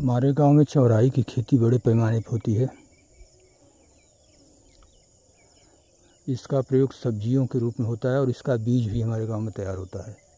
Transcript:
हमारे गांव में चौराई की खेती बड़े पैमाने पर होती है इसका प्रयोग सब्जियों के रूप में होता है और इसका बीज भी हमारे गांव में तैयार होता है